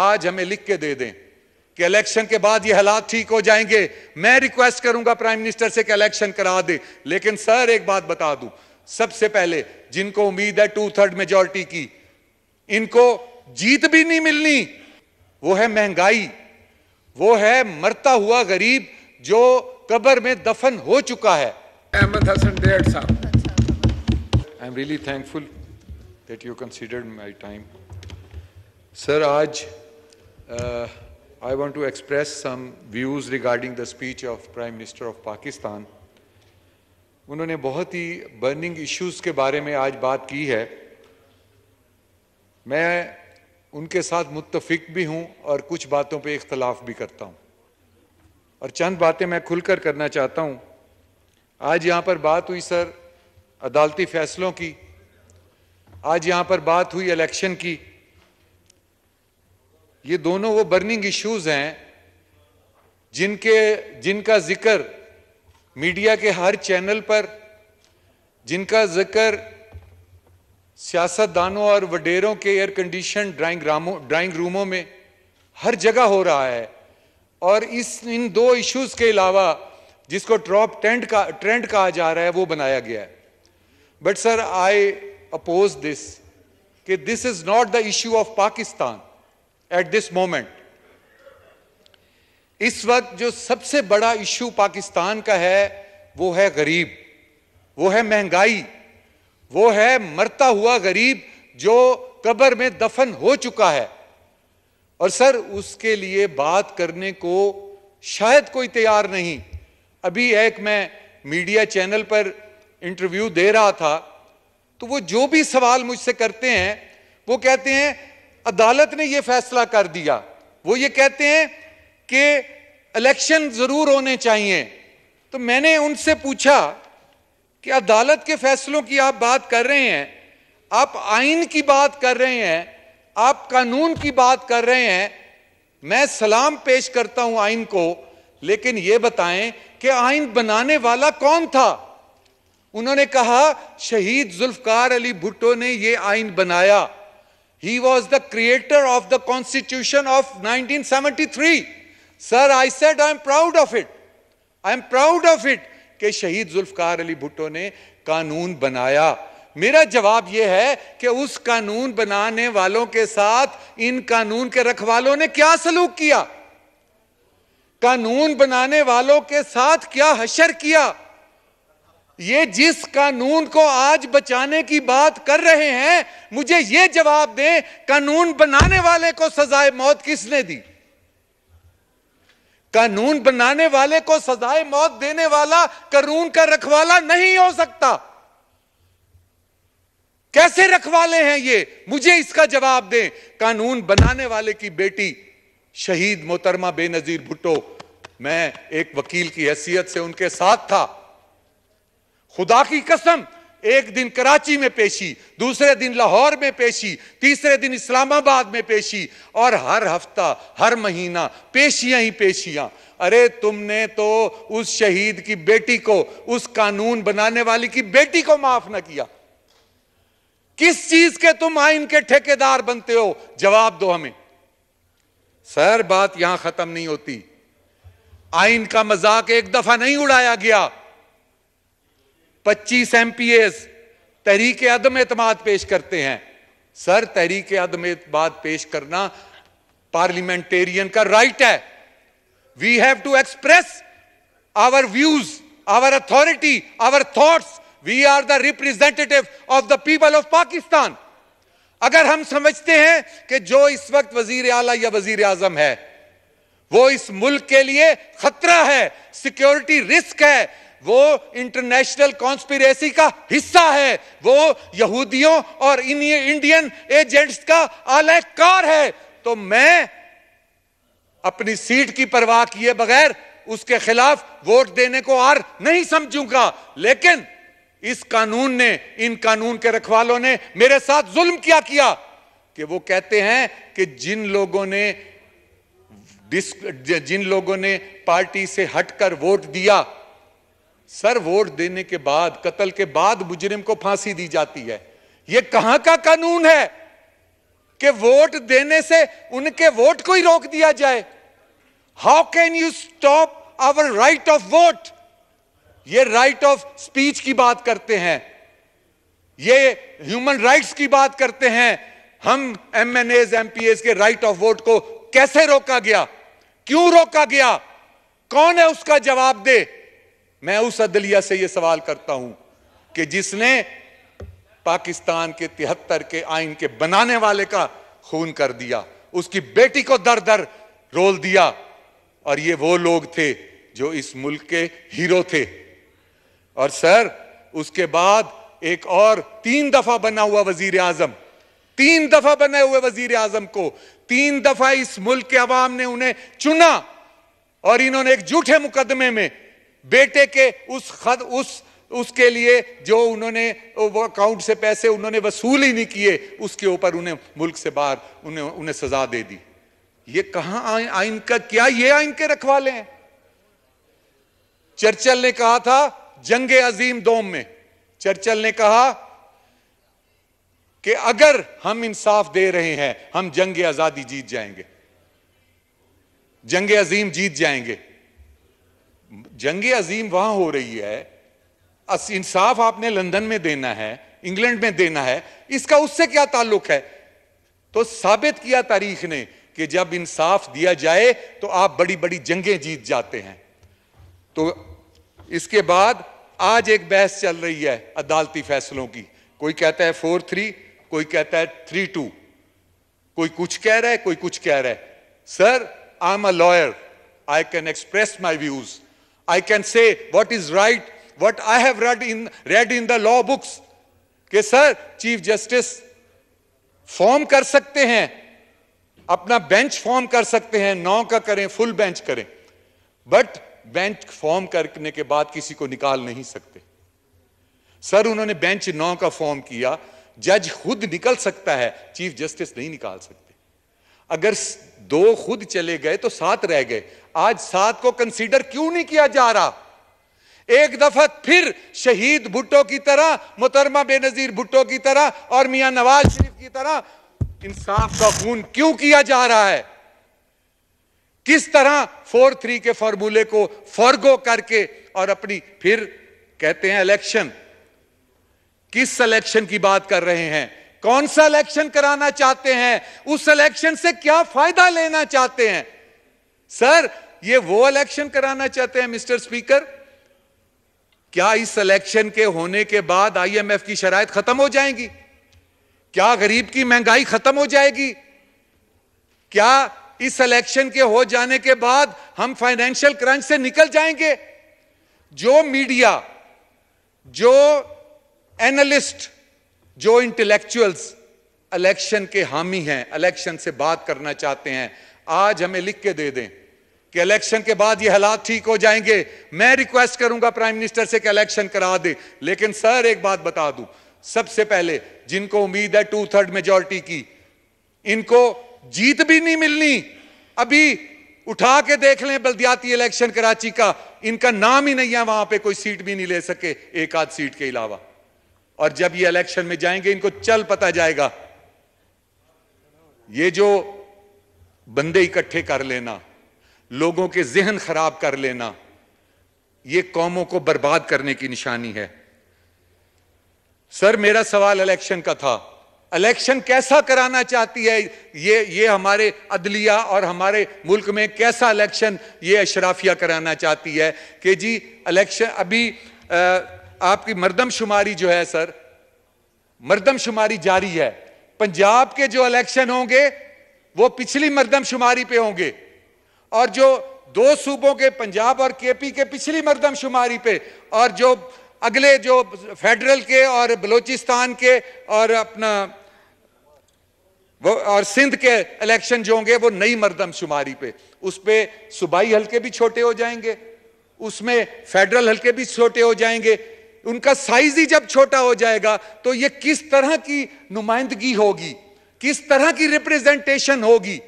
आज हमें लिख के दे दें कि इलेक्शन के बाद ये हालात ठीक हो जाएंगे मैं रिक्वेस्ट करूंगा प्राइम मिनिस्टर से कि इलेक्शन करा दे लेकिन सर एक बात बता दूं सबसे पहले जिनको उम्मीद है टू थर्ड मेजोरिटी की इनको जीत भी नहीं मिलनी वो है महंगाई वो है मरता हुआ गरीब जो कब्र में दफन हो चुका है अहमद हसन डेढ़ साहब I am really thankful that you considered my time sir आज Uh, I want to express some views regarding the speech of Prime Minister of Pakistan. उन्होंने बहुत ही बर्निंग इश्यूज के बारे में आज बात की है मैं उनके साथ मुतफिक भी हूं और कुछ बातों पे इख्तलाफ भी करता हूं और चंद बातें मैं खुलकर करना चाहता हूं आज यहां पर बात हुई सर अदालती फैसलों की आज यहां पर बात हुई इलेक्शन की ये दोनों वो बर्निंग इश्यूज हैं जिनके जिनका जिक्र मीडिया के हर चैनल पर जिनका जिक्र सियासतदानों और वडेरों के एयर कंडीशन ड्राइंग रामों ड्राइंग रूमों में हर जगह हो रहा है और इस इन दो इश्यूज़ के अलावा जिसको ट्रॉप ट्रेंड का ट्रेंड कहा जा रहा है वो बनाया गया है but sir I oppose this कि this is not the issue of Pakistan at this moment इस वक्त जो सबसे बड़ा इशू पाकिस्तान का है वो है गरीब वो है महंगाई वो है मरता हुआ गरीब जो कब्र में दफन हो चुका है और सर उसके लिए बात करने को शायद कोई तैयार नहीं अभी एक मैं मीडिया चैनल पर इंटरव्यू दे रहा था तो वो जो भी सवाल मुझसे करते हैं वो कहते हैं अदालत ने यह फैसला कर दिया वो ये कहते हैं कि इलेक्शन जरूर होने चाहिए तो मैंने उनसे पूछा कि अदालत के फैसलों की आप बात कर रहे हैं आप आइन की बात कर रहे हैं आप कानून की बात कर रहे हैं मैं सलाम पेश करता हूं आइन को लेकिन यह बताएं कि आइन बनाने वाला कौन था उन्होंने कहा शहीद जुल्फकार अली भुट्टो ने यह आइन बनाया He was the creator of the Constitution of 1973. Sir, I said I am proud of it. i am proud of it ke शहीद zulfikar ali bhutto ne kanoon banaya मेरा जवाब यह है कि उस कानून बनाने वालों के साथ इन कानून के रखवालों ने क्या सलूक किया कानून बनाने वालों के साथ क्या हशर किया ये जिस कानून को आज बचाने की बात कर रहे हैं मुझे ये जवाब दें कानून बनाने वाले को सजाए मौत किसने दी कानून बनाने वाले को सजाए मौत देने वाला कानून का रखवाला नहीं हो सकता कैसे रखवाले हैं ये मुझे इसका जवाब दें कानून बनाने वाले की बेटी शहीद मोहतरमा बेनजीर भुट्टो मैं एक वकील की हैसियत से उनके साथ था खुदा की कसम एक दिन कराची में पेशी दूसरे दिन लाहौर में पेशी तीसरे दिन इस्लामाबाद में पेशी और हर हफ्ता हर महीना पेशियां ही पेशियां अरे तुमने तो उस शहीद की बेटी को उस कानून बनाने वाली की बेटी को माफ ना किया किस चीज के तुम आइन के ठेकेदार बनते हो जवाब दो हमें सर बात यहां खत्म नहीं होती आइन का मजाक एक दफा नहीं उड़ाया गया पच्चीस एम पी एस तहरीक अदम अतमाद पेश करते हैं सर तहरीक अदम अतमाद पेश करना पार्लियामेंटेरियन का राइट है we have to express our views our authority our thoughts we are the representative of the people of Pakistan अगर हम समझते हैं कि जो इस वक्त वजीर आला या वजीर आजम है वो इस मुल्क के लिए खतरा है सिक्योरिटी रिस्क है वो इंटरनेशनल कॉन्स्पिरेसी का हिस्सा है वो यहूदियों और इन इंडियन एजेंट्स का आलयकार है तो मैं अपनी सीट की परवाह किए बगैर उसके खिलाफ वोट देने को आर नहीं समझूंगा लेकिन इस कानून ने इन कानून के रखवालों ने मेरे साथ जुल्म क्या किया कि वो कहते हैं कि जिन लोगों ने जिन लोगों ने पार्टी से हटकर वोट दिया सर वोट देने के बाद कत्ल के बाद मुजरिम को फांसी दी जाती है यह कहां का कानून है कि वोट देने से उनके वोट को ही रोक दिया जाए how can you stop our right of vote ये राइट ऑफ स्पीच की बात करते हैं ये ह्यूमन राइट्स की बात करते हैं हम M N As M P As के राइट ऑफ वोट को कैसे रोका गया क्यों रोका गया कौन है उसका जवाब दे मैं उस अदलिया से यह सवाल करता हूं कि जिसने पाकिस्तान के तिहत्तर के आइन के बनाने वाले का खून कर दिया उसकी बेटी को दर दर रोल दिया और ये वो लोग थे जो इस मुल्क के हीरो थे और सर उसके बाद एक और तीन दफा बना हुआ वजीर आजम तीन दफा बने हुए वजीर आजम को तीन दफा इस मुल्क के अवाम ने उन्हें चुना और इन्होंने एक झूठे मुकदमे में बेटे के उस खद उस उसके लिए जो उन्होंने वो अकाउंट से पैसे उन्होंने वसूल ही नहीं किए उसके ऊपर उन्हें मुल्क से बाहर उन्हें उन्हें सजा दे दी ये कहां आइन, आइन का क्या ये आइन के रखवाले हैं चर्चल ने कहा था जंग अजीम दोम में चर्चल ने कहा कि अगर हम इंसाफ दे रहे हैं हम जंग आजादी जीत जाएंगे जंग अजीम जीत जाएंगे जंग अजीम वहां हो रही है इंसाफ आपने लंदन में देना है इंग्लैंड में देना है इसका उससे क्या ताल्लुक है तो साबित किया तारीख ने कि जब इंसाफ दिया जाए तो आप बड़ी बड़ी जंगें जीत जाते हैं तो इसके बाद आज एक बहस चल रही है अदालती फैसलों की कोई कहता है फोर थ्री कोई कहता है थ्री टू कोई कुछ कह रहा है कोई कुछ कह रहा है sir I am a lawyer I can express my views I can say what is right, what I have read in, read in the law books. कि सर चीफ जस्टिस फॉर्म कर सकते हैं अपना बेंच फॉर्म कर सकते हैं नौ का करें फुल बेंच करें बट बेंच फॉर्म करने के बाद किसी को निकाल नहीं सकते सर उन्होंने बेंच नौ का फॉर्म किया जज खुद निकल सकता है चीफ जस्टिस नहीं निकाल सकते अगर दो खुद चले गए तो सात रह गए आज सात को कंसीडर क्यों नहीं किया जा रहा एक दफा फिर शहीद भुट्टो की तरह मुतरमा बेनजीर भुट्टो की तरह और मियां नवाज शरीफ की तरह इंसाफ का खून क्यों किया जा रहा है किस तरह फोर थ्री के फॉर्मूले को फॉरगो करके और अपनी फिर कहते हैं इलेक्शन किस इलेक्शन की बात कर रहे हैं कौन सा इलेक्शन कराना चाहते हैं उस इलेक्शन से क्या फायदा लेना चाहते हैं सर ये वो इलेक्शन कराना चाहते हैं मिस्टर स्पीकर क्या इस इलेक्शन के होने के बाद आईएमएफ की शराय खत्म हो जाएंगी क्या गरीब की महंगाई खत्म हो जाएगी क्या इस इलेक्शन के हो जाने के बाद हम फाइनेंशियल क्रंच से निकल जाएंगे जो मीडिया जो एनालिस्ट जो इंटेलेक्चुअल्स इलेक्शन के हामी हैं इलेक्शन से बात करना चाहते हैं आज हमें लिख के दे दें कि इलेक्शन के बाद ये हालात ठीक हो जाएंगे मैं रिक्वेस्ट करूंगा प्राइम मिनिस्टर से कि इलेक्शन करा दे लेकिन सर एक बात बता दूं सबसे पहले जिनको उम्मीद है टू थर्ड मेजोरिटी की इनको जीत भी नहीं मिलनी अभी उठा के देख लें बल्दियाती इलेक्शन कराची का इनका नाम ही नहीं है वहां पे कोई सीट भी नहीं ले सके एक आध सीट के अलावा और जब ये इलेक्शन में जाएंगे इनको चल पता जाएगा ये जो बंदे इकट्ठे कर लेना लोगों के जहन खराब कर लेना ये कौमों को बर्बाद करने की निशानी है सर मेरा सवाल इलेक्शन का था इलेक्शन कैसा कराना चाहती है ये ये हमारे अदलिया और हमारे मुल्क में कैसा इलेक्शन ये अशराफिया कराना चाहती है कि जी इलेक्शन अभी आ, आपकी मरदमशुमारी जो है सर मरदमशुमारी जारी है पंजाब के जो इलेक्शन होंगे वो पिछली मरदमशुमारी पे होंगे और जो दो सूबों के पंजाब और केपी के पिछली मरदमशुमारी पे और जो अगले जो फेडरल के और बलूचिस्तान के और अपना वो और सिंध के इलेक्शन जो होंगे वो नई मरदमशुमारी पे उस पर सूबाई हल्के भी छोटे हो जाएंगे उसमें फेडरल हल्के भी छोटे हो जाएंगे उनका साइज ही जब छोटा हो जाएगा तो ये किस तरह की नुमाइंदगी होगी किस तरह की रिप्रेजेंटेशन होगी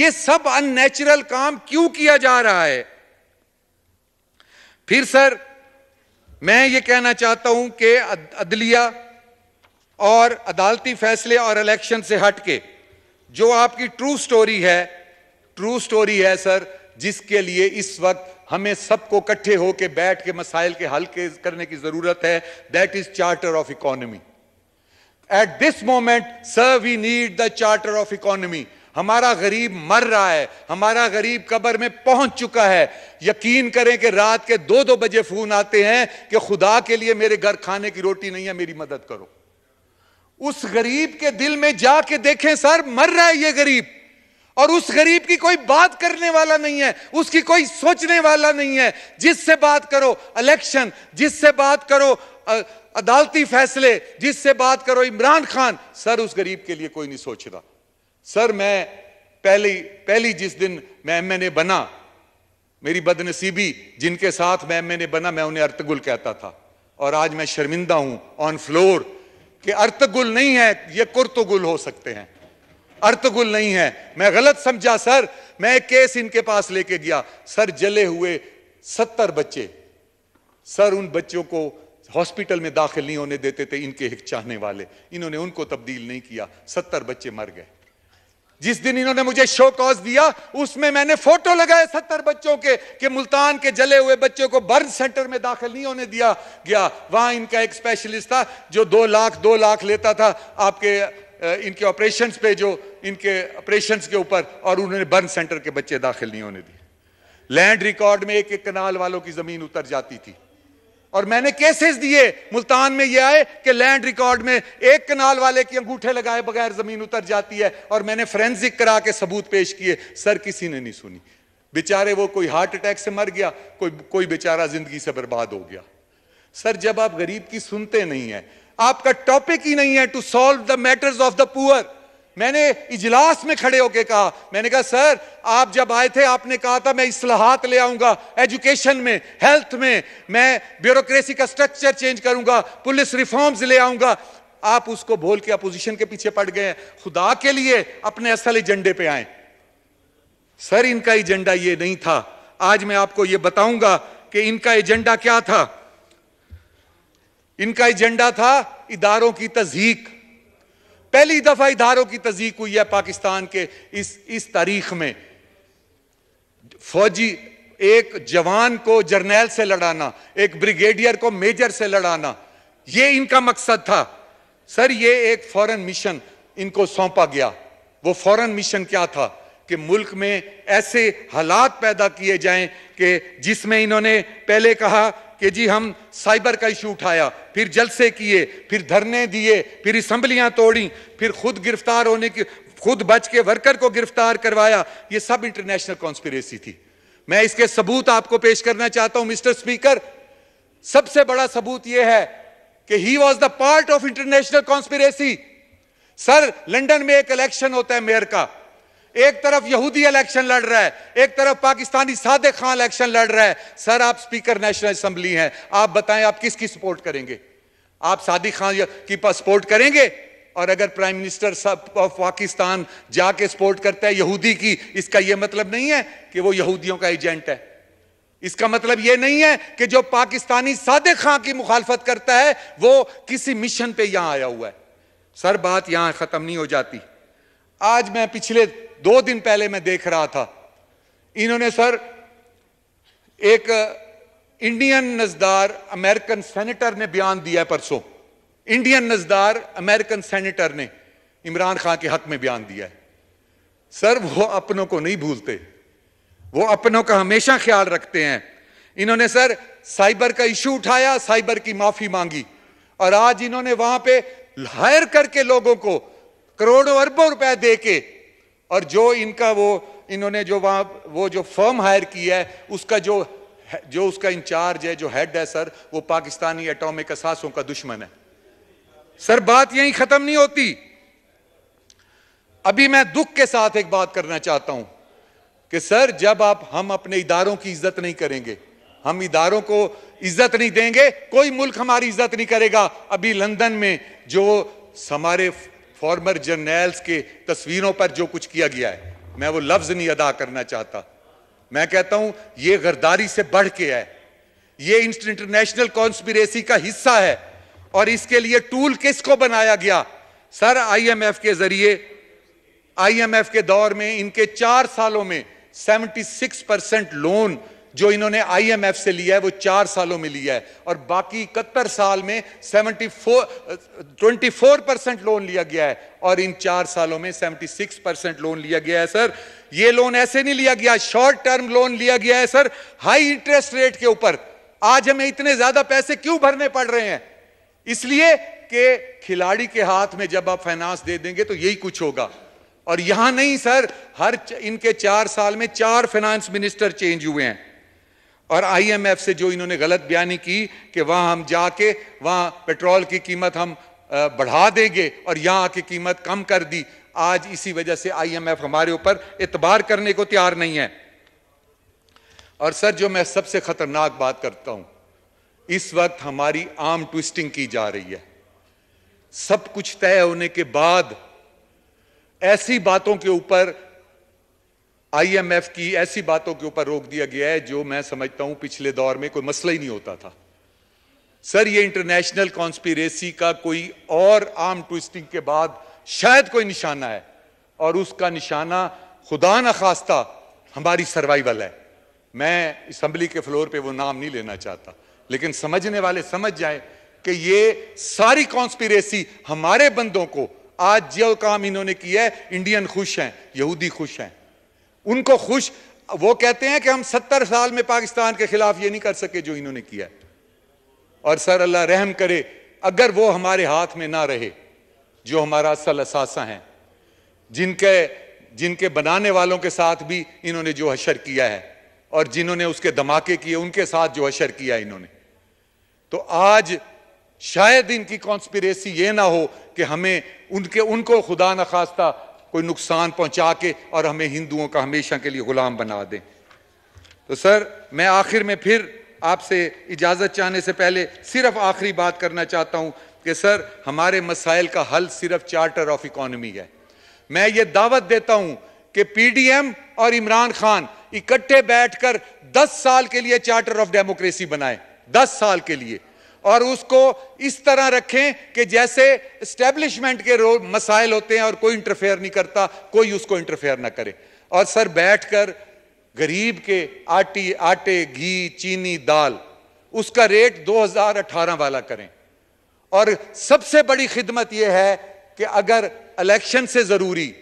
ये सब अननेचुरल काम क्यों किया जा रहा है फिर सर मैं ये कहना चाहता हूं कि अदलिया और अदालती फैसले और इलेक्शन से हटके जो आपकी ट्रू स्टोरी है ट्रू स्टोरी है सर जिसके लिए इस वक्त हमें सबको इकट्ठे होकर बैठ के मसाइल के हल के करने की जरूरत है that is charter of economy at this moment sir we need the charter of economy हमारा गरीब मर रहा है हमारा गरीब कब्र में पहुंच चुका है यकीन करें कि रात के दो दो बजे फोन आते हैं कि खुदा के लिए मेरे घर खाने की रोटी नहीं है मेरी मदद करो उस गरीब के दिल में जाके देखें सर मर रहा है ये गरीब और उस गरीब की कोई बात करने वाला नहीं है उसकी कोई सोचने वाला नहीं है जिससे बात करो इलेक्शन जिससे बात करो अदालती फैसले जिससे बात करो इमरान खान सर उस गरीब के लिए कोई नहीं सोच रहा सर मैं पहली पहली जिस दिन मैं एम एन ए बना मेरी बदनसीबी जिनके साथ मैं एम एन ए बना मैं उन्हें अर्तगुल कहता था और आज मैं शर्मिंदा हूं ऑन फ्लोर कि अर्तगुल नहीं है ये कुर्तगुल हो सकते हैं अर्तगुल नहीं है मैं गलत समझा सर मैं एक केस इनके पास लेके गया सर जले हुए सत्तर बच्चे सर उन बच्चों को हॉस्पिटल में दाखिल नहीं होने देते थे इनके हिक चाहने वाले इन्होंने उनको तब्दील नहीं किया सत्तर बच्चे मर गए जिस दिन इन्होंने मुझे शो कॉज दिया उसमें मैंने फोटो लगाए सत्तर बच्चों के कि मुल्तान के जले हुए बच्चों को बर्न सेंटर में दाखिल नहीं होने दिया गया वहां इनका एक स्पेशलिस्ट था जो दो लाख दो लाख लेता था आपके इनके ऑपरेशन पे जो इनके ऑपरेशन के ऊपर और उन्होंने बर्न सेंटर के बच्चे दाखिल नहीं होने दिए लैंड रिकॉर्ड में एक एक कनाल वालों की जमीन उतर जाती थी और मैंने केसेस दिए मुल्तान में ये आए कि लैंड रिकॉर्ड में एक कनाल वाले की अंगूठे लगाए बगैर जमीन उतर जाती है और मैंने फ्रेंसिक करा के सबूत पेश किए सर किसी ने नहीं सुनी बेचारे वो कोई हार्ट अटैक से मर गया कोई कोई बेचारा जिंदगी से बर्बाद हो गया सर जब आप गरीब की सुनते नहीं है आपका टॉपिक ही नहीं है to solve the matters of the poor मैंने इजलास में खड़े होके कहा मैंने कहा सर आप जब आए थे आपने कहा था मैं इसलाहत ले आऊंगा एजुकेशन में हेल्थ में मैं ब्यूरोक्रेसी का स्ट्रक्चर चेंज करूंगा पुलिस रिफॉर्म्स ले आऊंगा आप उसको बोल के अपोजिशन के पीछे पड़ गए खुदा के लिए अपने असल एजेंडे पे आए सर इनका एजेंडा ये नहीं था आज मैं आपको ये बताऊंगा कि इनका एजेंडा क्या था इनका एजेंडा था इदारों की तजीक पहली दफा इधारों की तजीक हुई है पाकिस्तान के इस इस तारीख में फौजी एक जवान को जर्नैल से लड़ाना एक ब्रिगेडियर को मेजर से लड़ाना ये इनका मकसद था सर ये एक फॉरेन मिशन इनको सौंपा गया वो फॉरेन मिशन क्या था कि मुल्क में ऐसे हालात पैदा किए जाएं कि जिसमें इन्होंने पहले कहा कि जी हम साइबर का इशू उठाया फिर जलसे किए फिर धरने दिए फिर असम्बलियाँ तोड़ी फिर खुद गिरफ्तार होने की खुद बच के वर्कर को गिरफ्तार करवाया ये सब इंटरनेशनल कॉन्स्पिरेसी थी मैं इसके सबूत आपको पेश करना चाहता हूं मिस्टर स्पीकर सबसे बड़ा सबूत यह है कि he was the part of international conspiracy sir London में एक इलेक्शन होता है मेयर का एक तरफ यहूदी इलेक्शन लड़ रहा है एक तरफ पाकिस्तानी सादे खान इलेक्शन लड़ रहा है सर आप स्पीकर नेशनल असेंबली हैं आप बताएं आप किसकी सपोर्ट करेंगे आप सादी खान की सपोर्ट करेंगे और अगर प्राइम मिनिस्टर ऑफ पाकिस्तान जाके सपोर्ट करता है यहूदी की इसका यह मतलब नहीं है कि वो यहूदियों का एजेंट है इसका मतलब यह नहीं है कि जो पाकिस्तानी सादे खां की मुखालफत करता है वो किसी मिशन पे यहां आया हुआ है सर बात यहां खत्म नहीं हो जाती आज मैं पिछले दो दिन पहले मैं देख रहा था इन्होंने सर एक इंडियन नजदार अमेरिकन सेनेटर ने बयान दिया परसों इंडियन नजदार अमेरिकन सेनेटर ने इमरान खान के हक में बयान दिया है सर वो अपनों को नहीं भूलते वो अपनों का हमेशा ख्याल रखते हैं इन्होंने सर साइबर का इशू उठाया साइबर की माफी मांगी और आज इन्होंने वहां पे हायर करके लोगों को करोड़ों अरबों रुपए दे के और जो इनका वो इन्होंने जो वहाँ वो जो फर्म हायर किया है उसका जो जो उसका इंचार्ज है जो हेड है सर वो पाकिस्तानी एटॉमिक असासों का दुश्मन है सर बात यहीं खत्म नहीं होती अभी मैं दुख के साथ एक बात करना चाहता हूं कि सर जब आप हम अपने इदारों की इज्जत नहीं करेंगे हम इदारों को इज्जत नहीं देंगे कोई मुल्क हमारी इज्जत नहीं करेगा अभी लंदन में जो हमारे फॉर्मर जर्नैल्स के तस्वीरों पर जो कुछ किया गया है मैं वो लफ्ज़ नहीं अदा करना चाहता मैं कहता हूं ये गर्दारी से बढ़ के है ये इंटरनेशनल कॉन्स्पिरेसी का हिस्सा है और इसके लिए टूल किसको बनाया गया सर आईएमएफ के जरिए आईएमएफ के दौर में इनके चार सालों में 76 परसेंट लोन जो इन्होंने आईएमएफ से लिया है वो चार सालों में लिया है और बाकी इकहत्तर साल में 74 24 परसेंट लोन लिया गया है और इन चार सालों में 76 परसेंट लोन लिया गया है सर ये लोन ऐसे नहीं लिया गया शॉर्ट टर्म लोन लिया गया है सर हाई इंटरेस्ट रेट के ऊपर आज हमें इतने ज्यादा पैसे क्यों भरने पड़ रहे हैं इसलिए कि खिलाड़ी के हाथ में जब आप फाइनेंस दे देंगे तो यही कुछ होगा और यहां नहीं सर हर इनके चार साल में चार फाइनेंस मिनिस्टर चेंज हुए हैं और आईएमएफ से जो इन्होंने गलत बयानी की कि वहां हम जाके वहां पेट्रोल की कीमत हम बढ़ा देंगे और यहां की कीमत कम कर दी आज इसी वजह से आईएमएफ हमारे ऊपर इतबार करने को तैयार नहीं है और सर जो मैं सबसे खतरनाक बात करता हूं इस वक्त हमारी आर्म ट्विस्टिंग की जा रही है सब कुछ तय होने के बाद ऐसी बातों के ऊपर आईएमएफ की ऐसी बातों के ऊपर रोक दिया गया है जो मैं समझता हूं पिछले दौर में कोई मसला ही नहीं होता था सर ये इंटरनेशनल कॉन्स्पिरेसी का कोई और आम ट्विस्टिंग के बाद शायद कोई निशाना है और उसका निशाना खुदा न खास्ता हमारी सर्वाइवल है मैं असम्बली के फ्लोर पे वो नाम नहीं लेना चाहता लेकिन समझने वाले समझ जाए कि ये सारी कॉन्स्पिरेसी हमारे बंदों को आज जो काम इन्होंने किया है इंडियन खुश हैं यहूदी खुश हैं उनको खुश वो कहते हैं कि हम सत्तर साल में पाकिस्तान के खिलाफ ये नहीं कर सके जो इन्होंने किया और सर अल्लाह रहम करे अगर वो हमारे हाथ में ना रहे जो हमारा असल असासा है जिनके जिनके बनाने वालों के साथ भी इन्होंने जो अशर किया है और जिन्होंने उसके धमाके किए उनके साथ जो अशर किया इन्होंने तो आज शायद इनकी कॉन्स्पिरेसी ये ना हो कि हमें उनके उनको खुदा न खास्ता कोई नुकसान पहुंचा के और हमें हिंदुओं का हमेशा के लिए गुलाम बना दें तो सर मैं आखिर में फिर आपसे इजाज़त चाहने से पहले सिर्फ आखिरी बात करना चाहता हूं कि सर हमारे मसाइल का हल सिर्फ चार्टर ऑफ इकोनॉमी है मैं ये दावत देता हूं कि पीडीएम और इमरान खान इकट्ठे बैठकर 10 साल के लिए चार्टर ऑफ डेमोक्रेसी बनाए 10 साल के लिए और उसको इस तरह रखें कि जैसे इस्टेब्लिशमेंट के रोल मसाइल होते हैं और कोई इंटरफेयर नहीं करता कोई उसको इंटरफेयर ना करे और सर बैठकर गरीब के आटी आटे घी चीनी दाल उसका रेट 2018 वाला करें और सबसे बड़ी खिदमत यह है कि अगर इलेक्शन से ज़रूरी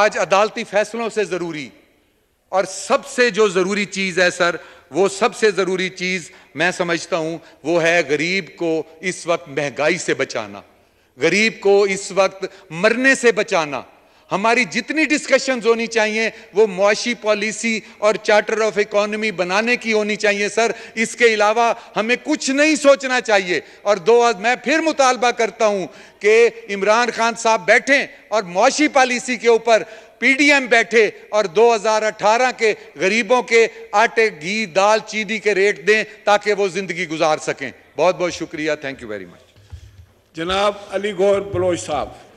आज अदालती फैसलों से ज़रूरी और सबसे जो ज़रूरी चीज़ है सर वो सबसे ज़रूरी चीज़ मैं समझता हूँ वो है गरीब को इस वक्त महंगाई से बचाना गरीब को इस वक्त मरने से बचाना हमारी जितनी डिस्कशन होनी चाहिए वो मुआशी पॉलिसी और चार्टर ऑफ इकोनॉमी बनाने की होनी चाहिए सर इसके अलावा हमें कुछ नहीं सोचना चाहिए और दो मैं फिर मुतालबा करता हूँ कि इमरान खान साहब बैठें और मुआशी पॉलिसी के ऊपर पीडीएम बैठे और 2018 के गरीबों के आटे घी दाल चीनी के रेट दें ताकि वो ज़िंदगी गुजार सकें बहुत बहुत शुक्रिया थैंक यू वेरी मच जनाब अली गौर बलोच साहब